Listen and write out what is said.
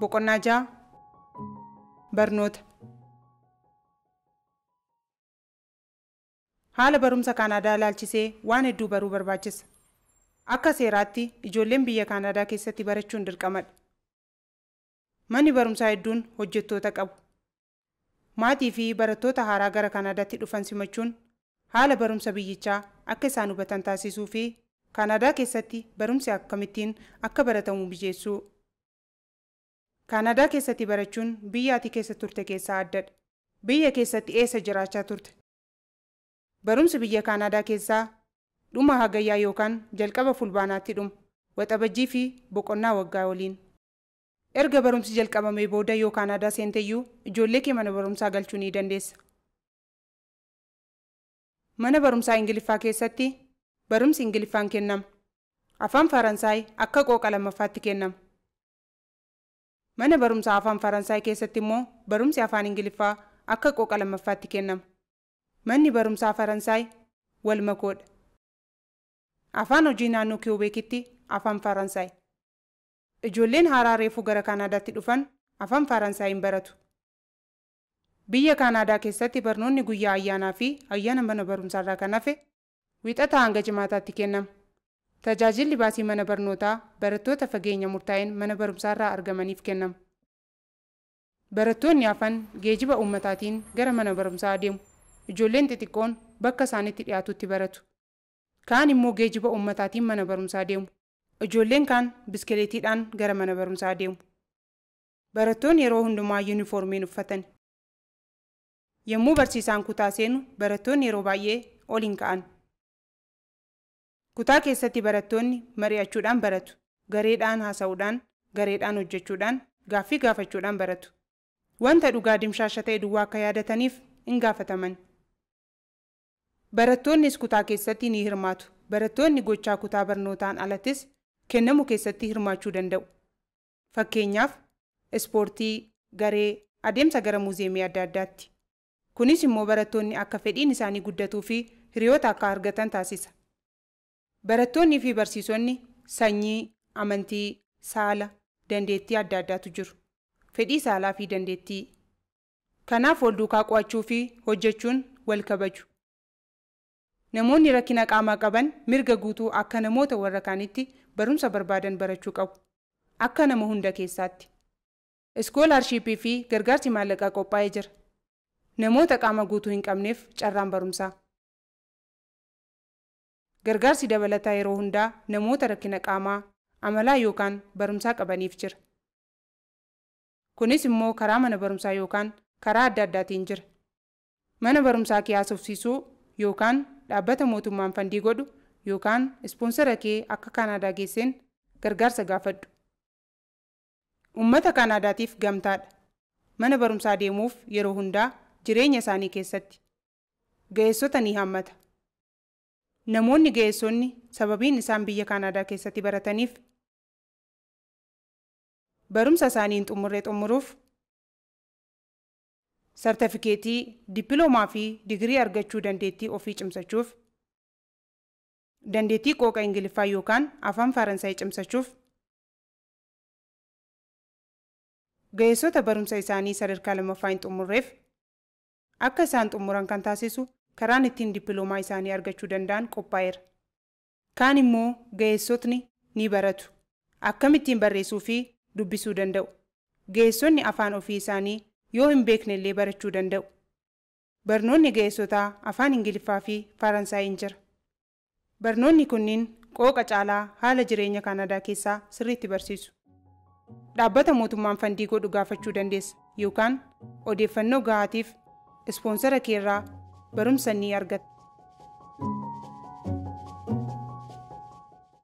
Boqonnaa ja'a barnoota. Haala barumsa Kaanaadaa ilaalchisee waan hedduu baruu barbaachisa. Akka seeraatti ijoolleen biyya Kaanaadaa keessatti barachuun dirqamadha. Manni barumsaa hedduun hojjettoota qabu. Maatii fi barattoota haaraa gara Kaanaadaatti dhufan simachuun haala barumsa biyyichaa akka isaan hubatan taasisuu fi Kaanaadaa keessatti barumsi akkamittiin akka baratamu mijeessuu kaanaadaa keessatti barachuun biyya ati keessa turte keessaa addadha. Biyya keessatti eessa jiraachaa turte? Barumsi biyya kaanaadaa keessaa dhuma hagayyaa yookaan jalqaba fulbaanaatti dhuma waxabajjii fi boqonnaa waggaa waliin. Erga barumsi jalqabamee booda yoo kaanaadaa seenteyyuu ijoollee kee mana barumsaa galchuu ni dandeessa. Mana barumsaa Ingiliffaa keessatti barumsi Ingiliffaan kennama. Afaan Faransaay akka qooqa lammaffaatti kennama. mana barumsaa afaan faransaay keessatti immoo barumsi afaan ingiliffaa akka qoqa lammaffaatti kennama. Manni barumsaa faransaay wal Afaan hojii naannoo Kiwbeekitti afaan faransaay. Ijoolleen haaraa reefuu gara Kaanaadaatti dhufan afaan faransaay hin baratu. Biyya Kaanaadaa keessatti barnoonni guyyaa ayyaanaa fi ayyaana mana barumsaarraa kan hafe wixataa hanga jimaataatti kennama. Tajaajilli baasii mana barnootaa barattoota fageenya murtaa'een mana barumsaa irraa argamaniif kennama. Barattoonni hafan geejiba uummataatiin gara mana barumsaa adeemu. Ijoolleen xixiqqoon bakka isaaniitti dhiyaatutti baratu. Kaan immoo geejiba uummataatiin mana barumsaa adeemu. Ijoolleen kaan biskileetiidhaan gara mana barumsaa adeemu. Barattoonni yeroo hundumaa yuunifoormiin uffatani. Yommuu barsiisaan kutaa seenu barattoonni yeroo baay'ee ol hin ka'an. Kutaa keessatti barattoonni mari'achuudhaan baratu. Gareedhaan haasa'uudhaan, gareedhaan hojjechuudhaan, gaaffii gaafachuudhaan baratu. Wanta dhugaa dimshaasha ta'e duwwaa akka yaadataniif in gaafataman. Barattoonnis kutaa keessatti ni hirmaatu. Barattoonni gochaa kutaa barnootaan alattis kennamu keessatti hirmaachuu danda'u. Fakkeenyaaf ispoortii, garee, adeemsa gara muuzeemii adda addaatti. Kunis immoo barattoonni akka fedhiin isaanii guddatuu fi hiriyoota akka argatan taasisa. Barattoonnii fi barsiisonni sanyii, amantii, saala, dandeettii adda addaatu jiru. Fedhii saalaa fi dandeettii. Kanaaf wal duukaa qo'achuu fi hojjechuun wal kabaju. Namoonni rakkina qaamaa qaban mirga guutuu akka namoota warra kaanitti barumsa barbaadan barachuu qabu. Akka nama hunda keessaatti. iskoolaarshiipii fi gargaarsi maallaqaa qophaa'ee jira. Namoota qaama guutuu hin qabneef carraan barumsaa. gargaarsi dabalataa yeroo hundaa namoota rakkina qaamaa amalaa yookaan barumsaa qabaniif jira. Kunis immoo karaa mana barumsaa yookaan karaa adda addaatiin jira. Mana barumsaa kee haasofsiisuu yookaan dhaabbata mootummaan fandii godhu yookaan ispoonsara kee akka Kaanaadaa geesseen gargaarsa gaafadhu. Uummata Kaanaadaatiif gamtaadha. Mana barumsaa deemuuf yeroo hundaa jireenya isaanii keessatti ga'eessota ni hammata. namoonni ga'eessonni sababiin isaan biyya kaanaadaa keessatti barataniif barumsa isaanii hin xumurree xumuruuf sartifikeetii dippiloomaa fi digirii argachuu dandeettii ofii cimsachuuf dandeettii qooqa ingiliffaa yookaan afaan faransaayi cimsachuuf ga'eessota barumsa isaanii sadarkaa lammaffaa hin xumurreef akka isaan xumuran kan taasisu karaan ittiin dippiloomaa isaanii argachuu danda'an qophaa'eera. Kaan immoo ga'eessotni ni baratu. Akkamittiin barreessuu fi dubbisuu danda'u. Ga'eessonni afaan ofii isaanii yoo hin beekne illee barachuu danda'u. Barnoonni ga'eessotaa afaan Ingiliffaa fi faransaayiin jira. Barnoonni kunniin qooqa caalaa haala jireenya Kaanadaa keessaa sirriitti barsiisu. Dhaabbata mootummaan fandii godhu gaafachuu dandeessa yookaan odeeffannoo gahaatiif ispoonsara keerraa barumsa ni argatta.